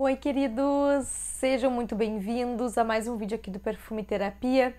Oi, queridos! Sejam muito bem-vindos a mais um vídeo aqui do Perfume Terapia.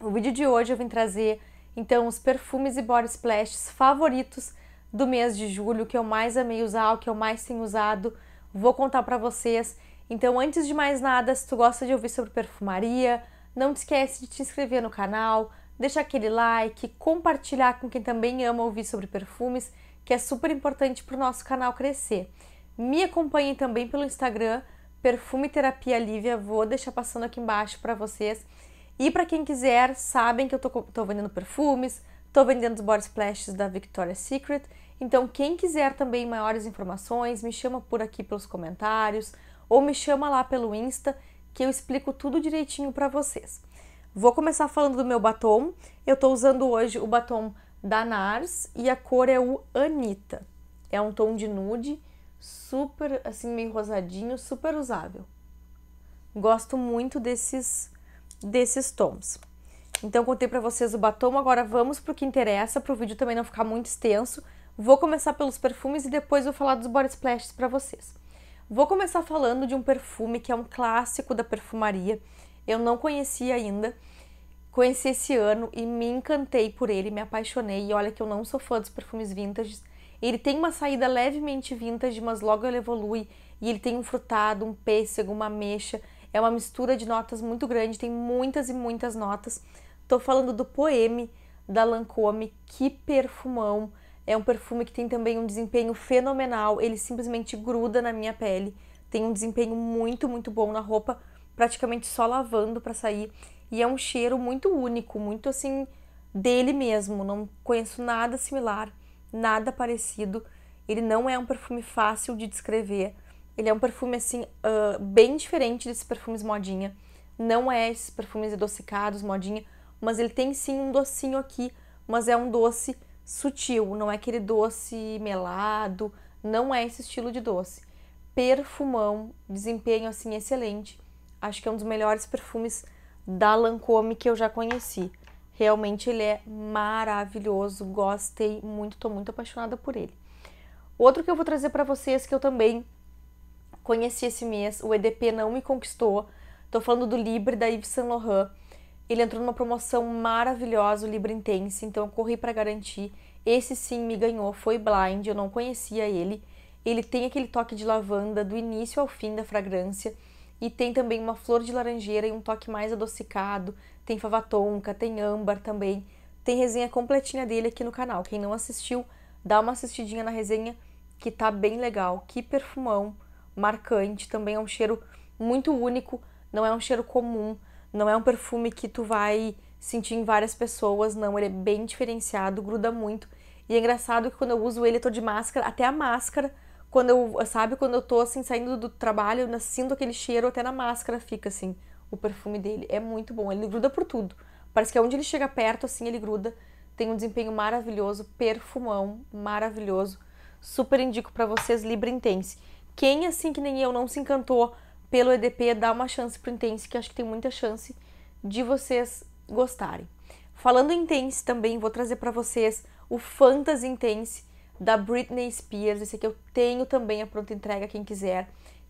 O vídeo de hoje eu vim trazer então os perfumes e body splashes favoritos do mês de julho que eu mais amei usar, o que eu mais tenho usado. Vou contar para vocês. Então, antes de mais nada, se tu gosta de ouvir sobre perfumaria, não te esquece de te inscrever no canal, deixar aquele like, compartilhar com quem também ama ouvir sobre perfumes, que é super importante para o nosso canal crescer. Me acompanhem também pelo Instagram, Perfume Terapia Lívia, vou deixar passando aqui embaixo para vocês. E para quem quiser, sabem que eu tô, tô vendendo perfumes, tô vendendo os body splashes da Victoria's Secret. Então, quem quiser também maiores informações, me chama por aqui pelos comentários ou me chama lá pelo Insta que eu explico tudo direitinho para vocês. Vou começar falando do meu batom. Eu tô usando hoje o batom da NARS e a cor é o Anita. É um tom de nude super assim meio rosadinho, super usável. Gosto muito desses desses tons. Então contei para vocês o batom, agora vamos pro que interessa, pro vídeo também não ficar muito extenso. Vou começar pelos perfumes e depois vou falar dos body splashes para vocês. Vou começar falando de um perfume que é um clássico da perfumaria. Eu não conhecia ainda. Conheci esse ano e me encantei por ele, me apaixonei. E olha que eu não sou fã dos perfumes vintage, ele tem uma saída levemente vintage, mas logo ele evolui e ele tem um frutado, um pêssego, uma ameixa. É uma mistura de notas muito grande, tem muitas e muitas notas. Tô falando do Poeme da Lancôme, que perfumão! É um perfume que tem também um desempenho fenomenal, ele simplesmente gruda na minha pele. Tem um desempenho muito, muito bom na roupa, praticamente só lavando para sair. E é um cheiro muito único, muito assim dele mesmo. Não conheço nada similar nada parecido. Ele não é um perfume fácil de descrever. Ele é um perfume assim uh, bem diferente desses perfumes modinha. Não é esses perfumes adocicados, modinha, mas ele tem sim um docinho aqui, mas é um doce sutil, não é aquele doce melado, não é esse estilo de doce. Perfumão, desempenho assim excelente. Acho que é um dos melhores perfumes da Lancôme que eu já conheci. Realmente ele é maravilhoso, gostei muito, tô muito apaixonada por ele. Outro que eu vou trazer para vocês que eu também conheci esse mês, o EDP não me conquistou. Tô falando do Libre da Yves Saint Laurent. Ele entrou numa promoção maravilhosa, o Libre Intense, então eu corri para garantir. Esse sim me ganhou, foi blind, eu não conhecia ele. Ele tem aquele toque de lavanda do início ao fim da fragrância e tem também uma flor de laranjeira e um toque mais adocicado. Tem fava tonka, tem âmbar também. Tem resenha completinha dele aqui no canal. Quem não assistiu, dá uma assistidinha na resenha que tá bem legal. Que perfumão marcante, também é um cheiro muito único, não é um cheiro comum, não é um perfume que tu vai sentir em várias pessoas, não, ele é bem diferenciado, gruda muito. E é engraçado que quando eu uso ele, eu tô de máscara, até a máscara quando eu, sabe, quando eu tô assim saindo do trabalho, sinto aquele cheiro até na máscara fica assim, o perfume dele é muito bom, ele gruda por tudo. Parece que onde ele chega perto assim, ele gruda. Tem um desempenho maravilhoso, perfumão maravilhoso. Super indico para vocês Libra Intense. Quem assim que nem eu não se encantou pelo EDP, dá uma chance pro Intense, que acho que tem muita chance de vocês gostarem. Falando em Intense também, vou trazer para vocês o Fantasy Intense, da Britney Spears. Esse aqui eu tenho também a pronta entrega, quem quiser.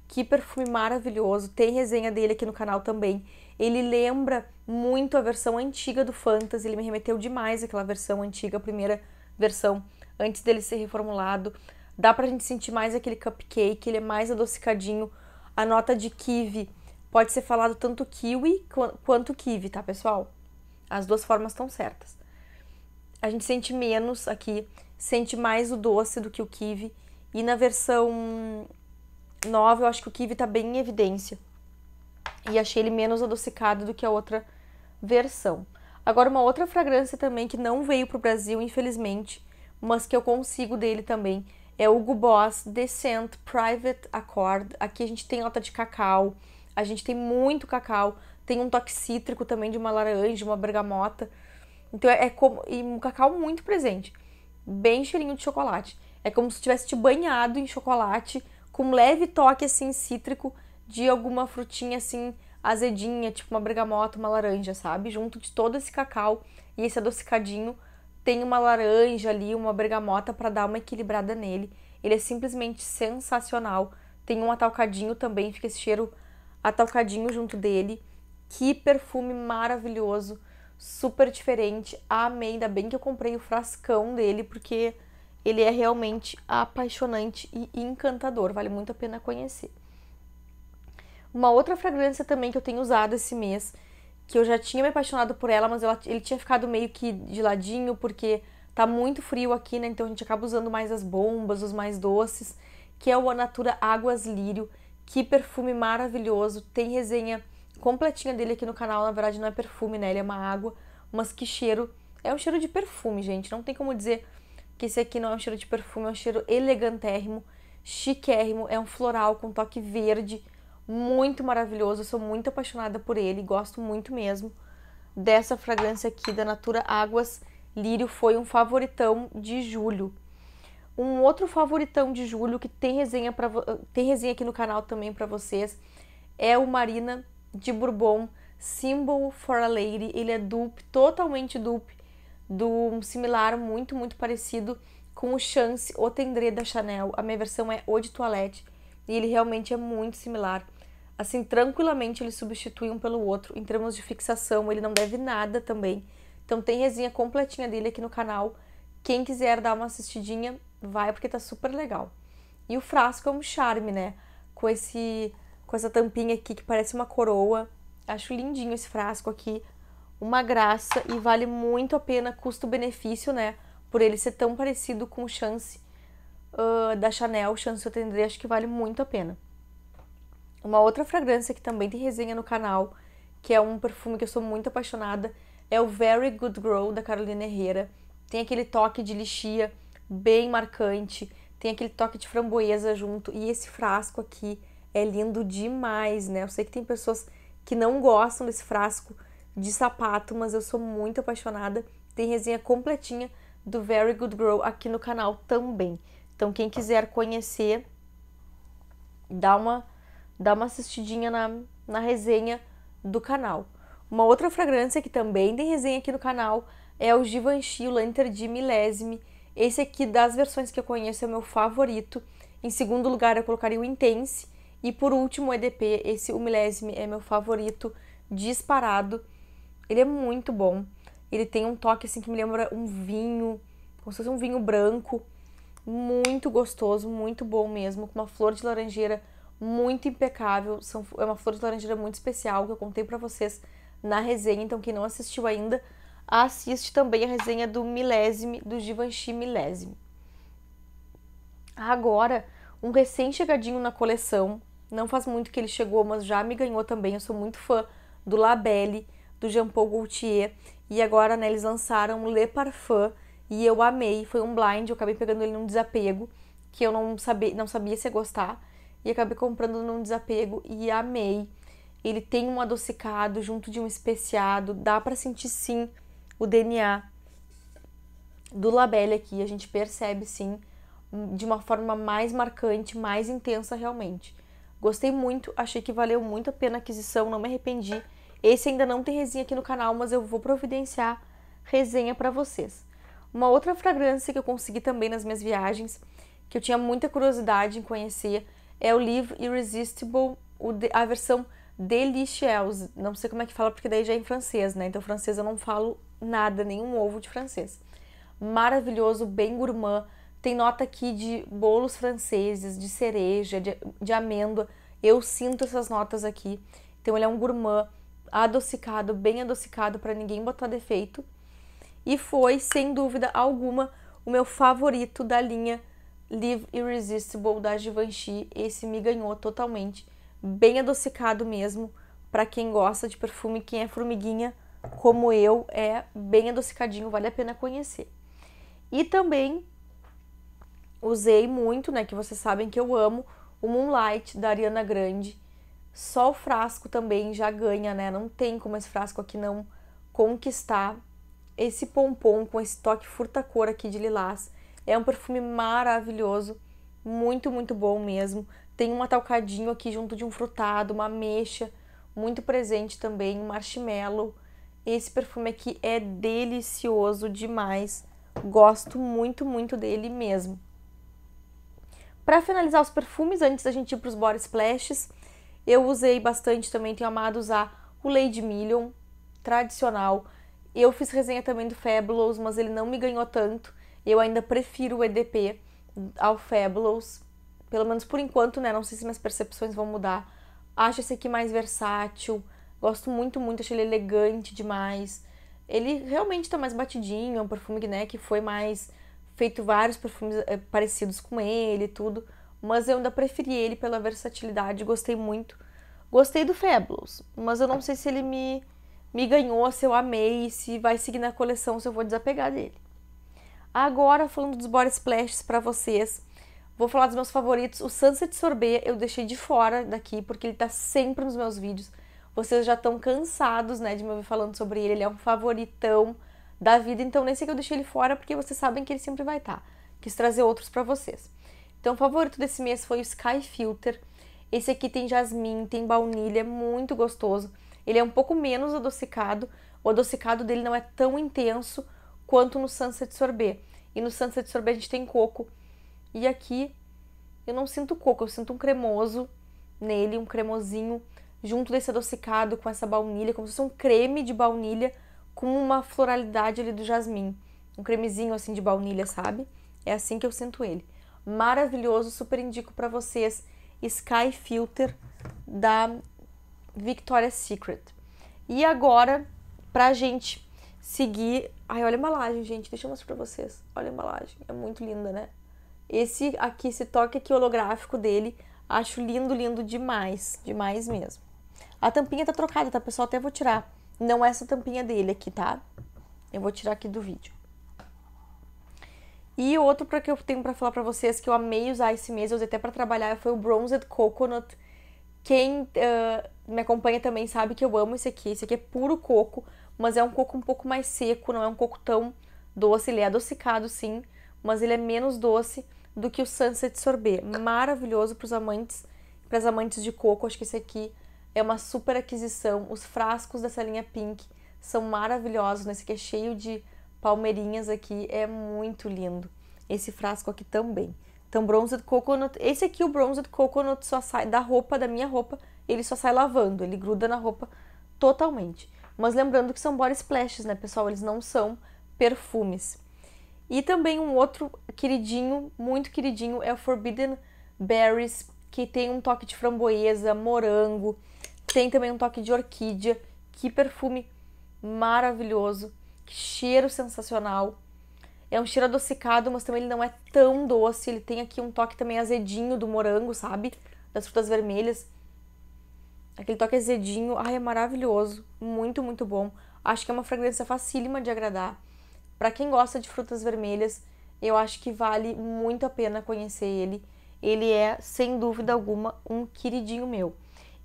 Que perfume maravilhoso. Tem resenha dele aqui no canal também. Ele lembra muito a versão antiga do Fantasy. Ele me remeteu demais àquela versão antiga, a primeira versão, antes dele ser reformulado. Dá pra gente sentir mais aquele cupcake, ele é mais adocicadinho. A nota de kiwi pode ser falado tanto kiwi quanto kiwi, tá, pessoal? As duas formas estão certas. A gente sente menos aqui sente mais o doce do que o kiwi. E na versão nova, eu acho que o kiwi tá bem em evidência. E achei ele menos adocicado do que a outra versão. Agora, uma outra fragrância também que não veio pro Brasil, infelizmente, mas que eu consigo dele também, é o Hugo Boss Descent Private Accord. Aqui a gente tem nota de cacau, a gente tem muito cacau, tem um toque cítrico também de uma laranja, de uma bergamota. Então é, é como. E um cacau muito presente bem cheirinho de chocolate. É como se tivesse te banhado em chocolate com um leve toque assim cítrico de alguma frutinha assim azedinha, tipo uma bergamota, uma laranja, sabe? Junto de todo esse cacau e esse adocicadinho, tem uma laranja ali, uma bergamota para dar uma equilibrada nele. Ele é simplesmente sensacional. Tem um atalcadinho também, fica esse cheiro atalcadinho junto dele. Que perfume maravilhoso super diferente. Amei, ainda bem que eu comprei o frascão dele, porque ele é realmente apaixonante e encantador, vale muito a pena conhecer. Uma outra fragrância também que eu tenho usado esse mês, que eu já tinha me apaixonado por ela, mas ela, ele tinha ficado meio que de ladinho, porque tá muito frio aqui, né? Então a gente acaba usando mais as bombas, os mais doces, que é o Natura Águas Lírio. Que perfume maravilhoso! Tem resenha completinha dele aqui no canal. Na verdade, não é perfume, né? Ele é uma água, mas que cheiro. É um cheiro de perfume, gente. Não tem como dizer que esse aqui não é um cheiro de perfume, é um cheiro elegantérrimo, chiquérrimo. É um floral com toque verde, muito maravilhoso. Eu sou muito apaixonada por ele, gosto muito mesmo dessa fragrância aqui da Natura Águas Lírio. Foi um favoritão de julho. Um outro favoritão de julho que tem resenha, pra, tem resenha aqui no canal também para vocês é o Marina de Bourbon, Symbol for a Lady. Ele é dupe, totalmente dupe, do um similar muito, muito parecido com o Chance O Tendré da Chanel. A minha versão é O de Toilette e ele realmente é muito similar. Assim, tranquilamente eles substituem um pelo outro. Em termos de fixação, ele não deve nada também. Então tem resenha completinha dele aqui no canal. Quem quiser dar uma assistidinha, vai porque tá super legal. E o frasco é um charme, né? Com esse com essa tampinha aqui que parece uma coroa. Acho lindinho esse frasco aqui, uma graça e vale muito a pena custo-benefício, né? Por ele ser tão parecido com o Chance uh, da Chanel, Chance Eu Tendrei, acho que vale muito a pena. Uma outra fragrância que também tem resenha no canal, que é um perfume que eu sou muito apaixonada, é o Very Good Grow da Carolina Herrera. Tem aquele toque de lixia bem marcante, tem aquele toque de framboesa junto e esse frasco aqui é lindo demais, né? Eu sei que tem pessoas que não gostam desse frasco de sapato, mas eu sou muito apaixonada. Tem resenha completinha do Very Good Girl aqui no canal também. Então quem quiser conhecer, dá uma dá uma assistidinha na, na resenha do canal. Uma outra fragrância que também tem resenha aqui no canal é o Givenchy Lanter de Milésime. Esse aqui das versões que eu conheço é o meu favorito. Em segundo lugar eu colocaria o Intense e por último, o EDP, esse o milésime é meu favorito, disparado. Ele é muito bom. Ele tem um toque assim que me lembra um vinho, como se fosse um vinho branco, muito gostoso, muito bom mesmo, com uma flor de laranjeira muito impecável. São, é uma flor de laranjeira muito especial que eu contei para vocês na resenha, então quem não assistiu ainda, assiste também a resenha do milésime, do Givenchy milésime. Agora, um recém-chegadinho na coleção, não faz muito que ele chegou, mas já me ganhou também. Eu sou muito fã do Labelle, do Jean Paul Gaultier. E agora, né, eles lançaram o Le Parfum e eu amei. Foi um blind, eu acabei pegando ele num desapego, que eu não sabia, não sabia se ia gostar. E acabei comprando num desapego e amei. Ele tem um adocicado junto de um especiado, dá para sentir sim o DNA do Labelle aqui, a gente percebe sim de uma forma mais marcante, mais intensa realmente. Gostei muito, achei que valeu muito a pena a aquisição, não me arrependi. Esse ainda não tem resenha aqui no canal, mas eu vou providenciar resenha para vocês. Uma outra fragrância que eu consegui também nas minhas viagens, que eu tinha muita curiosidade em conhecer, é o Live Irresistible, a versão Delicious. Não sei como é que fala, porque daí já é em francês, né? Então, francês eu não falo nada, nenhum ovo de francês. Maravilhoso, bem gourmand tem nota aqui de bolos franceses, de cereja, de, de amêndoa. Eu sinto essas notas aqui. Então ele é um gourmand adocicado, bem adocicado, para ninguém botar defeito. E foi, sem dúvida alguma, o meu favorito da linha Live Irresistible da Givenchy. Esse me ganhou totalmente. Bem adocicado mesmo. Para quem gosta de perfume, quem é formiguinha como eu, é bem adocicadinho, vale a pena conhecer. E também usei muito, né, que vocês sabem que eu amo, o Moonlight da Ariana Grande. Só o frasco também já ganha, né? Não tem como esse frasco aqui não conquistar esse pompom com esse toque furta-cor aqui de lilás. É um perfume maravilhoso, muito, muito bom mesmo. Tem um atalcadinho aqui junto de um frutado, uma ameixa, muito presente também, um marshmallow. Esse perfume aqui é delicioso demais. Gosto muito, muito dele mesmo. Para finalizar os perfumes, antes da gente ir para os body splashes, eu usei bastante também, tenho amado usar o Lady Million, tradicional. Eu fiz resenha também do Fabulous, mas ele não me ganhou tanto. Eu ainda prefiro o EDP ao Fabulous, pelo menos por enquanto, né? Não sei se minhas percepções vão mudar. Acho esse aqui mais versátil, gosto muito, muito, acho ele elegante demais. Ele realmente tá mais batidinho, é um perfume né, que foi mais feito vários perfumes eh, parecidos com ele e tudo, mas eu ainda preferi ele pela versatilidade, gostei muito. Gostei do Fabulous, mas eu não sei se ele me, me ganhou, se eu amei, se vai seguir na coleção, se eu vou desapegar dele. Agora, falando dos body splashes para vocês, vou falar dos meus favoritos. O Sunset Sorbet eu deixei de fora daqui, porque ele tá sempre nos meus vídeos. Vocês já estão cansados, né, de me ouvir falando sobre ele, ele é um favoritão da vida, então nem sei que eu deixei ele fora, porque vocês sabem que ele sempre vai estar. Tá. Quis trazer outros para vocês. Então, o favorito desse mês foi o Sky Filter. Esse aqui tem jasmim, tem baunilha, é muito gostoso. Ele é um pouco menos adocicado. O adocicado dele não é tão intenso quanto no Sunset Sorbet. E no Sunset Sorbet a gente tem coco. E aqui eu não sinto coco, eu sinto um cremoso nele, um cremosinho, junto desse adocicado com essa baunilha, como se fosse um creme de baunilha com uma floralidade ali do jasmim. Um cremezinho assim de baunilha, sabe? É assim que eu sinto ele. Maravilhoso, super indico para vocês Sky Filter da Victoria's Secret. E agora, pra gente seguir. Ai, olha a embalagem, gente. Deixa eu mostrar pra vocês. Olha a embalagem. É muito linda, né? Esse aqui, esse toque aqui holográfico dele, acho lindo, lindo demais. Demais mesmo. A tampinha tá trocada, tá, pessoal? Até vou tirar não é essa tampinha dele aqui, tá? Eu vou tirar aqui do vídeo. E outro para que eu tenho para falar para vocês que eu amei usar esse mês, eu usei até para trabalhar, foi o Bronzed Coconut. Quem uh, me acompanha também sabe que eu amo esse aqui. Esse aqui é puro coco, mas é um coco um pouco mais seco, não é um coco tão doce. Ele é adocicado, sim, mas ele é menos doce do que o Sunset Sorbet. Maravilhoso para os amantes, para as amantes de coco. Acho que esse aqui é uma super aquisição. Os frascos dessa linha Pink são maravilhosos, nesse que é cheio de palmeirinhas aqui, é muito lindo. Esse frasco aqui também. Então, Bronzed Coconut, esse aqui, o Bronzed Coconut, só sai da roupa, da minha roupa, ele só sai lavando, ele gruda na roupa totalmente. Mas lembrando que são body splashes, né, pessoal? Eles não são perfumes. E também um outro queridinho, muito queridinho, é o Forbidden Berries que tem um toque de framboesa, morango, tem também um toque de orquídea. Que perfume maravilhoso, que cheiro sensacional. É um cheiro adocicado, mas também ele não é tão doce. Ele tem aqui um toque também azedinho do morango, sabe? Das frutas vermelhas. Aquele toque azedinho. Ai, é maravilhoso. Muito, muito bom. Acho que é uma fragrância facílima de agradar. Para quem gosta de frutas vermelhas, eu acho que vale muito a pena conhecer ele ele é, sem dúvida alguma, um queridinho meu.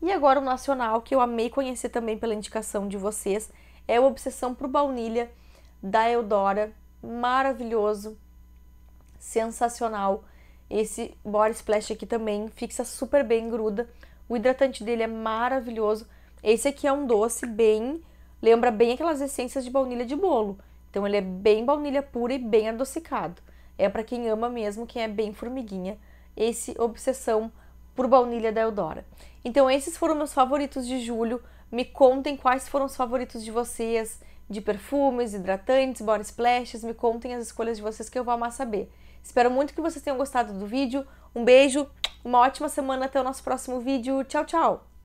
E agora o nacional, que eu amei conhecer também pela indicação de vocês, é o Obsessão por Baunilha, da Eudora. Maravilhoso, sensacional. Esse Body Splash aqui também fixa super bem, gruda. O hidratante dele é maravilhoso. Esse aqui é um doce bem... Lembra bem aquelas essências de baunilha de bolo. Então ele é bem baunilha pura e bem adocicado. É para quem ama mesmo, quem é bem formiguinha esse Obsessão por Baunilha da Eudora. Então esses foram meus favoritos de julho. Me contem quais foram os favoritos de vocês de perfumes, hidratantes, body splashes. Me contem as escolhas de vocês que eu vou amar saber. Espero muito que vocês tenham gostado do vídeo. Um beijo, uma ótima semana, até o nosso próximo vídeo. Tchau, tchau!